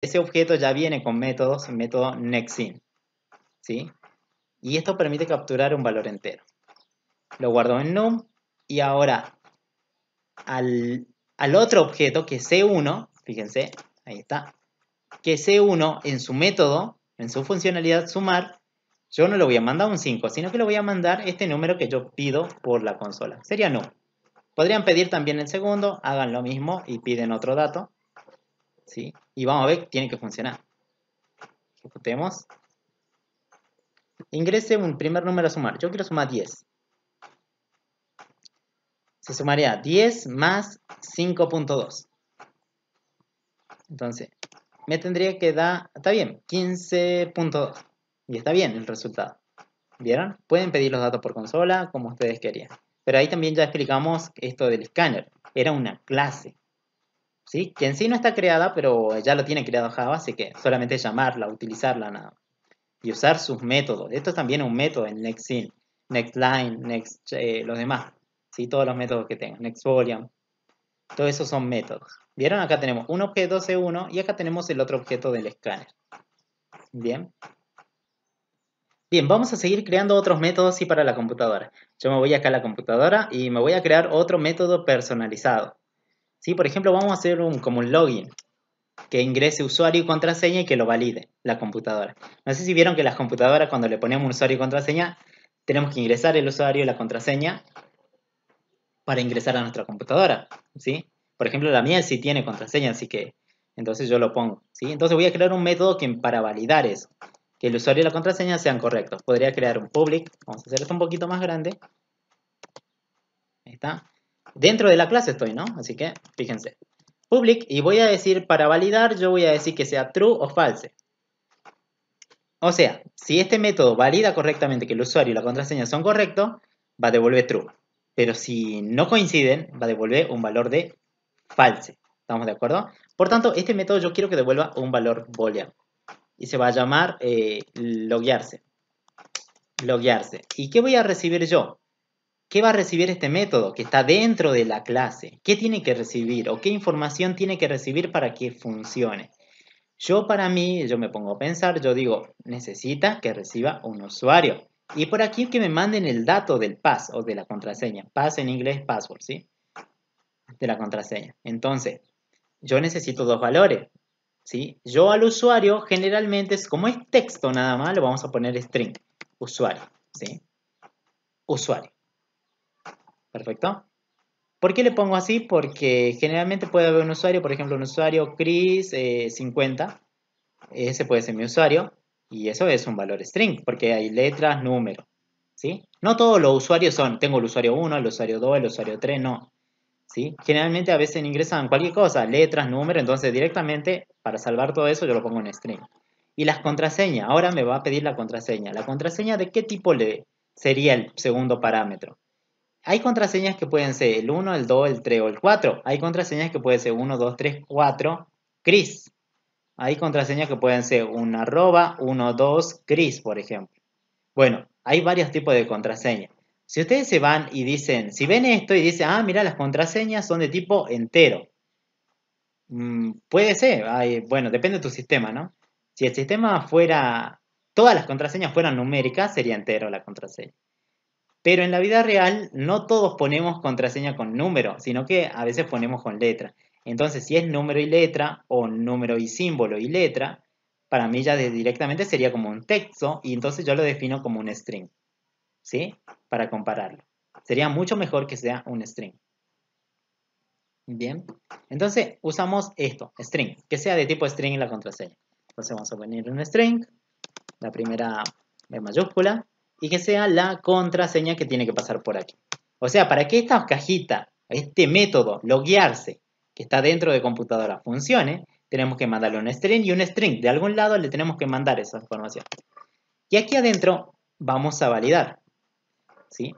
ese objeto ya viene con métodos, método nextin, ¿sí? Y esto permite capturar un valor entero. Lo guardo en num y ahora al, al otro objeto que C1, fíjense, ahí está, que C1 en su método, en su funcionalidad sumar, yo no lo voy a mandar un 5, sino que lo voy a mandar este número que yo pido por la consola. Sería num. Podrían pedir también el segundo, hagan lo mismo y piden otro dato. Y vamos a ver, tiene que funcionar. Ejecutemos. Ingrese un primer número a sumar. Yo quiero sumar 10. Se sumaría 10 más 5.2. Entonces, me tendría que dar, está bien, 15.2. Y está bien el resultado. ¿Vieron? Pueden pedir los datos por consola como ustedes querían. Pero ahí también ya explicamos esto del escáner. Era una clase que en sí no está creada, pero ya lo tiene creado Java, así que solamente llamarla, utilizarla nada. Y usar sus métodos. Esto es también un método en Nextin, Nextline, Next, eh, los demás. ¿sí? Todos los métodos que tengan. Nextvolume. Todos esos son métodos. ¿Vieron? Acá tenemos un objeto C1 y acá tenemos el otro objeto del escáner. Bien. Bien, vamos a seguir creando otros métodos y para la computadora. Yo me voy acá a la computadora y me voy a crear otro método personalizado. Por ejemplo, vamos a hacer un, como un login, que ingrese usuario y contraseña y que lo valide la computadora. No sé si vieron que las computadoras cuando le ponemos un usuario y contraseña, tenemos que ingresar el usuario y la contraseña para ingresar a nuestra computadora, ¿sí? Por ejemplo, la mía sí tiene contraseña, así que entonces yo lo pongo, Entonces voy a crear un método para validar eso, que el usuario y la contraseña sean correctos. Podría crear un public, vamos a hacer esto un poquito más grande. Ahí está dentro de la clase estoy, ¿no? Así que fíjense. Public y voy a decir para validar, yo voy a decir que sea true o false. O sea, si este método valida correctamente que el usuario y la contraseña son correctos, va a devolver true. Pero si no coinciden, va a devolver un valor de false. ¿Estamos de acuerdo? Por tanto, este método yo quiero que devuelva un valor boolean. Y se va a llamar eh, loguearse. Loguearse. ¿Y qué voy a recibir yo? ¿Qué va a recibir este método que está dentro de la clase? ¿Qué tiene que recibir o qué información tiene que recibir para que funcione? Yo para mí, yo me pongo a pensar, yo digo, necesita que reciba un usuario. Y por aquí que me manden el dato del pass o de la contraseña. Pass en inglés, password, ¿sí? De la contraseña. Entonces, yo necesito dos valores, ¿sí? Yo al usuario generalmente, como es texto nada más, lo vamos a poner string, usuario, ¿sí? Usuario. Perfecto. ¿Por qué le pongo así? Porque generalmente puede haber un usuario, por ejemplo, un usuario Chris50. Eh, ese puede ser mi usuario. Y eso es un valor string, porque hay letras, números. ¿sí? No todos los usuarios son, tengo el usuario 1, el usuario 2, el usuario 3, no. ¿sí? Generalmente a veces ingresan cualquier cosa, letras, números, entonces directamente para salvar todo eso yo lo pongo en string. Y las contraseñas, ahora me va a pedir la contraseña. ¿La contraseña de qué tipo le sería el segundo parámetro? Hay contraseñas que pueden ser el 1, el 2, el 3 o el 4. Hay contraseñas que pueden ser 1, 2, 3, 4, Cris. Hay contraseñas que pueden ser un arroba, 1, 2, Cris, por ejemplo. Bueno, hay varios tipos de contraseñas. Si ustedes se van y dicen, si ven esto y dicen, ah, mira, las contraseñas son de tipo entero. Mm, puede ser, bueno, depende de tu sistema, ¿no? Si el sistema fuera, todas las contraseñas fueran numéricas, sería entero la contraseña. Pero en la vida real no todos ponemos contraseña con número, sino que a veces ponemos con letra. Entonces, si es número y letra o número y símbolo y letra, para mí ya directamente sería como un texto y entonces yo lo defino como un string. ¿Sí? Para compararlo. Sería mucho mejor que sea un string. Bien. Entonces, usamos esto, string, que sea de tipo string en la contraseña. Entonces, vamos a poner un string, la primera B mayúscula, y que sea la contraseña que tiene que pasar por aquí. O sea, para que esta cajita, este método, loguearse, que está dentro de computadora, funcione, tenemos que mandarle un string y un string. De algún lado le tenemos que mandar esa información. Y aquí adentro vamos a validar. ¿sí?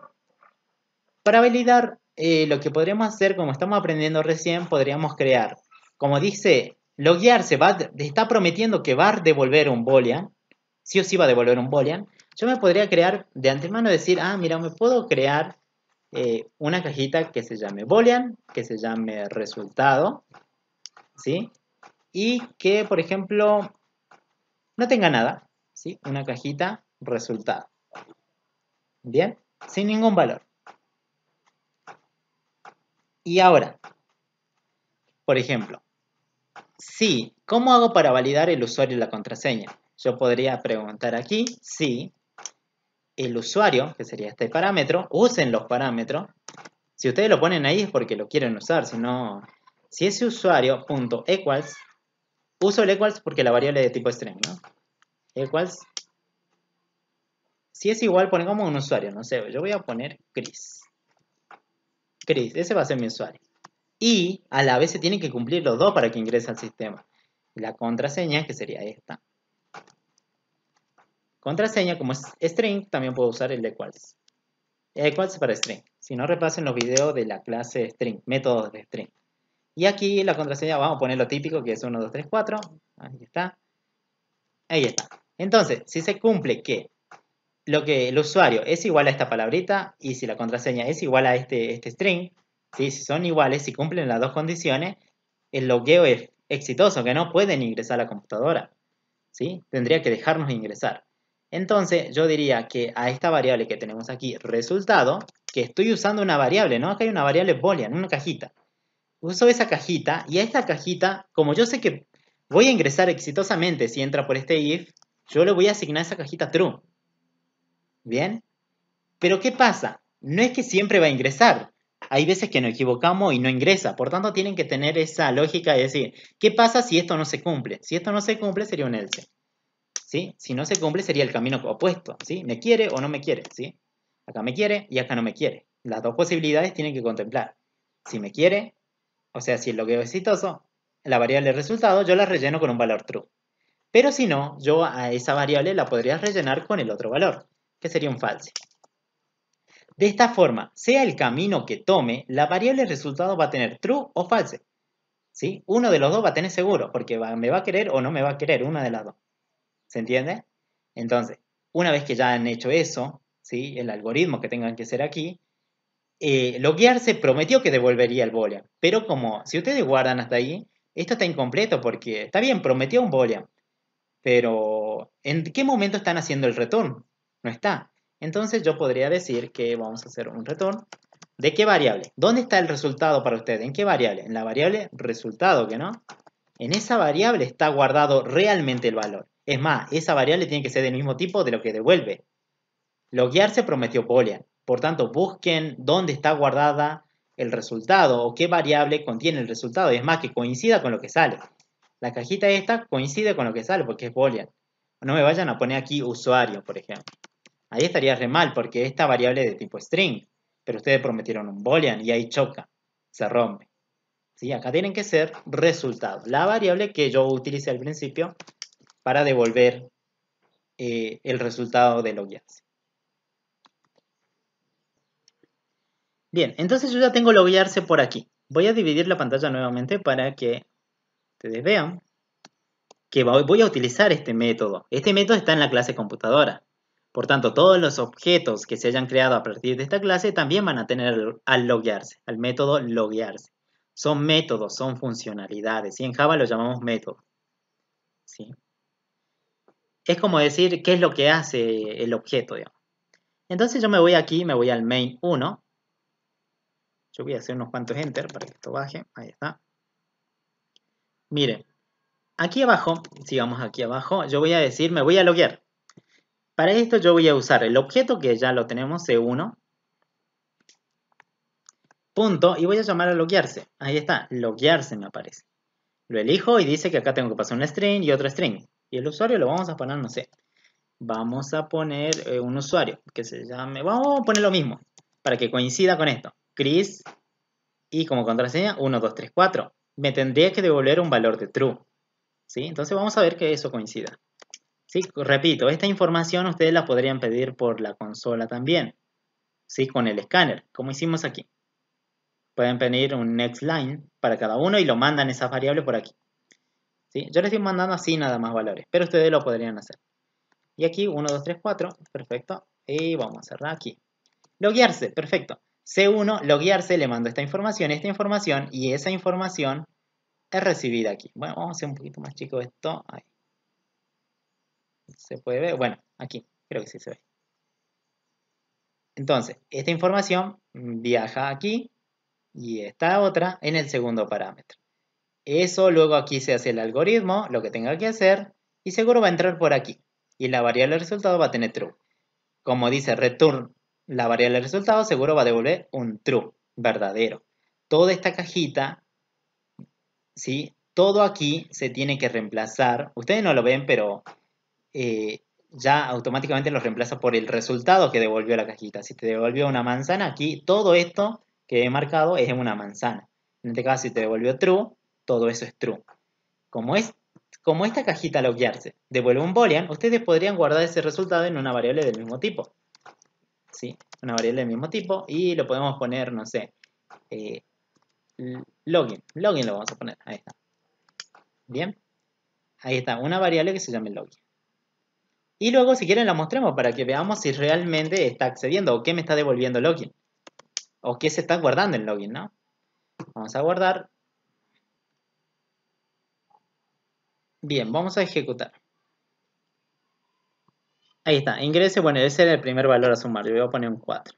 Para validar, eh, lo que podríamos hacer, como estamos aprendiendo recién, podríamos crear, como dice, loguearse, va, está prometiendo que va a devolver un boolean, sí o sí va a devolver un boolean, yo me podría crear de antemano decir, ah, mira, me puedo crear eh, una cajita que se llame boolean, que se llame resultado, ¿sí? Y que, por ejemplo, no tenga nada, ¿sí? Una cajita resultado. Bien, sin ningún valor. Y ahora, por ejemplo, si, ¿cómo hago para validar el usuario y la contraseña? Yo podría preguntar aquí sí el usuario, que sería este parámetro, usen los parámetros. Si ustedes lo ponen ahí es porque lo quieren usar, si no... Si ese usuario, equals, uso el equals porque la variable es de tipo string, ¿no? Equals. Si es igual, pongamos un usuario, no sé, yo voy a poner Chris. Chris, ese va a ser mi usuario. Y a la vez se tienen que cumplir los dos para que ingrese al sistema. La contraseña, que sería esta. Contraseña, como es string, también puedo usar el equals. Equals para string. Si no, repasen los videos de la clase string, métodos de string. Y aquí la contraseña, vamos a poner lo típico, que es 1, 2, 3, 4. Ahí está. Ahí está. Entonces, si se cumple que lo que el usuario es igual a esta palabrita y si la contraseña es igual a este, este string, si son iguales, si cumplen las dos condiciones, el logueo es exitoso, que no pueden ingresar a la computadora. ¿sí? Tendría que dejarnos ingresar. Entonces, yo diría que a esta variable que tenemos aquí, resultado, que estoy usando una variable, ¿no? Acá hay una variable boolean, una cajita. Uso esa cajita y a esta cajita, como yo sé que voy a ingresar exitosamente si entra por este if, yo le voy a asignar esa cajita true. ¿Bien? Pero ¿qué pasa? No es que siempre va a ingresar. Hay veces que nos equivocamos y no ingresa. Por tanto, tienen que tener esa lógica de decir, ¿qué pasa si esto no se cumple? Si esto no se cumple, sería un else. Si no se cumple sería el camino opuesto, ¿sí? Me quiere o no me quiere, ¿sí? Acá me quiere y acá no me quiere. Las dos posibilidades tienen que contemplar. Si me quiere, o sea, si lo que es exitoso, la variable resultado yo la relleno con un valor true. Pero si no, yo a esa variable la podría rellenar con el otro valor, que sería un false. De esta forma, sea el camino que tome, la variable resultado va a tener true o false. ¿sí? Uno de los dos va a tener seguro, porque me va a querer o no me va a querer, una de las dos. ¿Se entiende? Entonces, una vez que ya han hecho eso, ¿sí? el algoritmo que tengan que hacer aquí, eh, prometió que devolvería el boolean, pero como si ustedes guardan hasta ahí, esto está incompleto porque está bien, prometió un boolean, pero ¿en qué momento están haciendo el return? No está. Entonces yo podría decir que vamos a hacer un return. ¿De qué variable? ¿Dónde está el resultado para ustedes? ¿En qué variable? En la variable resultado, ¿que no? En esa variable está guardado realmente el valor. Es más, esa variable tiene que ser del mismo tipo de lo que devuelve. se prometió Boolean. Por tanto, busquen dónde está guardada el resultado o qué variable contiene el resultado. Es más, que coincida con lo que sale. La cajita esta coincide con lo que sale porque es Boolean. No me vayan a poner aquí usuario, por ejemplo. Ahí estaría re mal porque esta variable es de tipo string. Pero ustedes prometieron un Boolean y ahí choca. Se rompe. ¿Sí? Acá tienen que ser resultado. La variable que yo utilicé al principio para devolver eh, el resultado de loguearse. Bien, entonces yo ya tengo loguearse por aquí. Voy a dividir la pantalla nuevamente para que ustedes vean que voy a utilizar este método. Este método está en la clase computadora. Por tanto, todos los objetos que se hayan creado a partir de esta clase también van a tener al loguearse, al método loguearse. Son métodos, son funcionalidades. Y en Java lo llamamos método. ¿Sí? es como decir qué es lo que hace el objeto, digamos. Entonces yo me voy aquí, me voy al main 1. Yo voy a hacer unos cuantos enter para que esto baje. Ahí está. Miren, aquí abajo, sigamos aquí abajo, yo voy a decir, me voy a loguear. Para esto yo voy a usar el objeto que ya lo tenemos, C1. Punto, y voy a llamar a loguearse. Ahí está, loguearse me aparece. Lo elijo y dice que acá tengo que pasar un string y otro string. Y el usuario lo vamos a poner, no sé. Vamos a poner eh, un usuario que se llame. Vamos a poner lo mismo para que coincida con esto. Chris y como contraseña 1234. Me tendría que devolver un valor de true. ¿Sí? Entonces vamos a ver que eso coincida. ¿Sí? Repito, esta información ustedes la podrían pedir por la consola también. ¿Sí? Con el escáner, como hicimos aquí. Pueden pedir un next line para cada uno y lo mandan esa variable por aquí. Yo le estoy mandando así nada más valores, pero ustedes lo podrían hacer. Y aquí 1, 2, 3, 4, perfecto. Y vamos a cerrar aquí. Loguearse, perfecto. C1, loguearse, le mando esta información, esta información, y esa información es recibida aquí. Bueno, vamos a hacer un poquito más chico esto. Ahí. ¿Se puede ver? Bueno, aquí, creo que sí se ve. Entonces, esta información viaja aquí y esta otra en el segundo parámetro. Eso luego aquí se hace el algoritmo, lo que tenga que hacer, y seguro va a entrar por aquí. Y la variable resultado va a tener true. Como dice return, la variable resultado seguro va a devolver un true, verdadero. Toda esta cajita, ¿sí? Todo aquí se tiene que reemplazar. Ustedes no lo ven, pero eh, ya automáticamente lo reemplaza por el resultado que devolvió la cajita. Si te devolvió una manzana, aquí todo esto que he marcado es una manzana. En este caso, si te devolvió true, todo eso es true. Como, es, como esta cajita al devuelve un boolean, ustedes podrían guardar ese resultado en una variable del mismo tipo. ¿Sí? Una variable del mismo tipo y lo podemos poner, no sé, eh, login. Login lo vamos a poner, ahí está. Bien, ahí está, una variable que se llame login. Y luego, si quieren, la mostremos para que veamos si realmente está accediendo o qué me está devolviendo login. O qué se está guardando en login, ¿no? Vamos a guardar Bien, vamos a ejecutar. Ahí está, ingrese, bueno, ese era el primer valor a sumar, yo voy a poner un 4.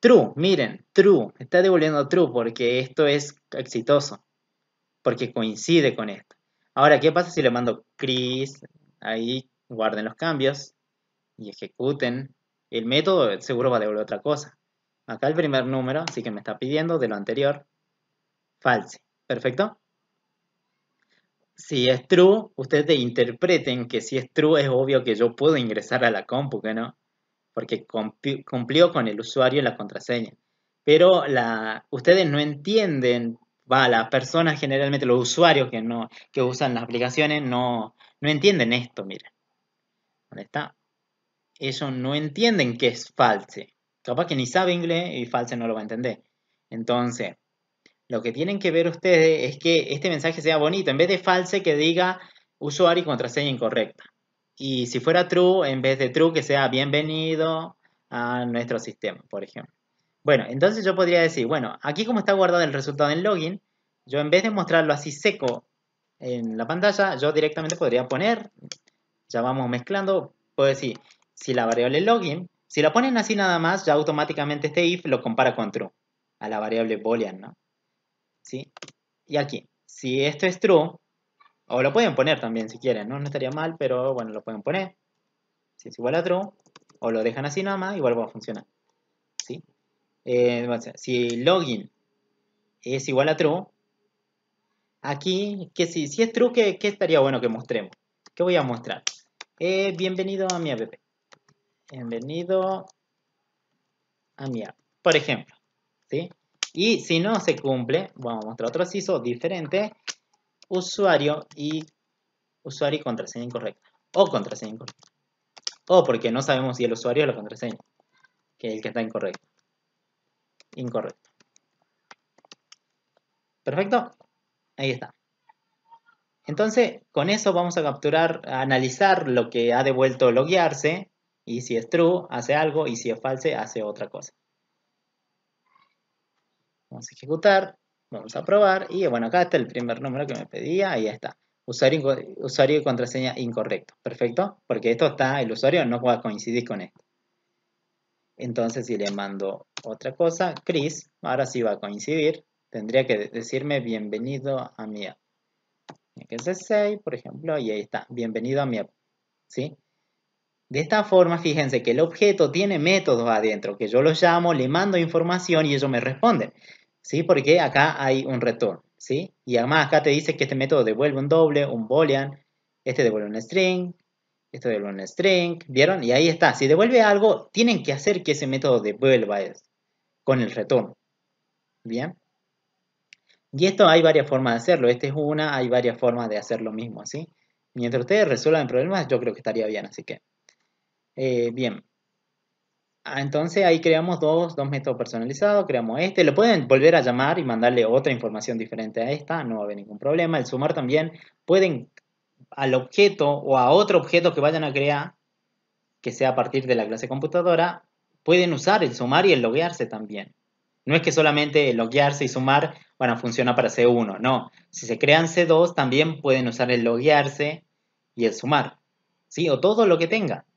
True, miren, true, está devolviendo true porque esto es exitoso, porque coincide con esto. Ahora, ¿qué pasa si le mando Chris? Ahí guarden los cambios y ejecuten. El método seguro va a devolver otra cosa. Acá el primer número, así que me está pidiendo de lo anterior, false. ¿Perfecto? si es true, ustedes interpreten que si es true es obvio que yo puedo ingresar a la compu, ¿que no? Porque cumplió con el usuario y la contraseña. Pero la, ustedes no entienden, va, las personas generalmente, los usuarios que, no, que usan las aplicaciones no, no entienden esto, miren. ¿Dónde está? Ellos no entienden que es false. Capaz que ni sabe inglés y false no lo va a entender. Entonces, lo que tienen que ver ustedes es que este mensaje sea bonito, en vez de false que diga usuario y contraseña incorrecta. Y si fuera true, en vez de true, que sea bienvenido a nuestro sistema, por ejemplo. Bueno, entonces yo podría decir, bueno, aquí como está guardado el resultado del login, yo en vez de mostrarlo así seco en la pantalla, yo directamente podría poner, ya vamos mezclando, puedo decir, si la variable login, si la ponen así nada más, ya automáticamente este if lo compara con true, a la variable boolean, ¿no? ¿sí? Y aquí, si esto es true, o lo pueden poner también si quieren, ¿no? No estaría mal, pero bueno, lo pueden poner. Si es igual a true, o lo dejan así nada más, igual va a funcionar. ¿sí? Eh, si login es igual a true, aquí, que si, es true, ¿qué, estaría bueno que mostremos? ¿Qué voy a mostrar? Eh, bienvenido a mi app. Bienvenido a mi app. Por ejemplo, ¿sí? Y si no se cumple, vamos a mostrar otro inciso diferente, usuario y usuario y contraseña incorrecta. O contraseña incorrecta. O porque no sabemos si el usuario o la contraseña, que es el que está incorrecto. Incorrecto. Perfecto. Ahí está. Entonces, con eso vamos a capturar, a analizar lo que ha devuelto loguearse y si es true, hace algo y si es false, hace otra cosa. Vamos a ejecutar, vamos a probar y bueno, acá está el primer número que me pedía ahí está. Usuario, y contraseña incorrecto, perfecto, porque esto está, el usuario no va a coincidir con esto. Entonces si le mando otra cosa, Chris, ahora sí va a coincidir, tendría que decirme bienvenido a mi app. es 6 por ejemplo, y ahí está, bienvenido a mi app, ¿sí? De esta forma, fíjense que el objeto tiene métodos adentro, que yo los llamo, le mando información y ellos me responden. ¿sí? Porque acá hay un return, ¿sí? Y además acá te dice que este método devuelve un doble, un boolean, este devuelve un string, este devuelve un string, ¿vieron? Y ahí está, si devuelve algo, tienen que hacer que ese método devuelva eso, con el return, ¿bien? Y esto hay varias formas de hacerlo, esta es una, hay varias formas de hacer lo mismo, ¿sí? Mientras ustedes resuelvan problemas, yo creo que estaría bien, así que... Eh, bien, Ah, entonces ahí creamos dos, dos métodos personalizados, creamos este, lo pueden volver a llamar y mandarle otra información diferente a esta, no va a haber ningún problema. El sumar también pueden al objeto o a otro objeto que vayan a crear, que sea a partir de la clase computadora, pueden usar el sumar y el loguearse también. No es que solamente el loguearse y sumar bueno, funciona para C1, no. Si se crean C2 también pueden usar el loguearse y el sumar, ¿sí? O todo lo que tenga.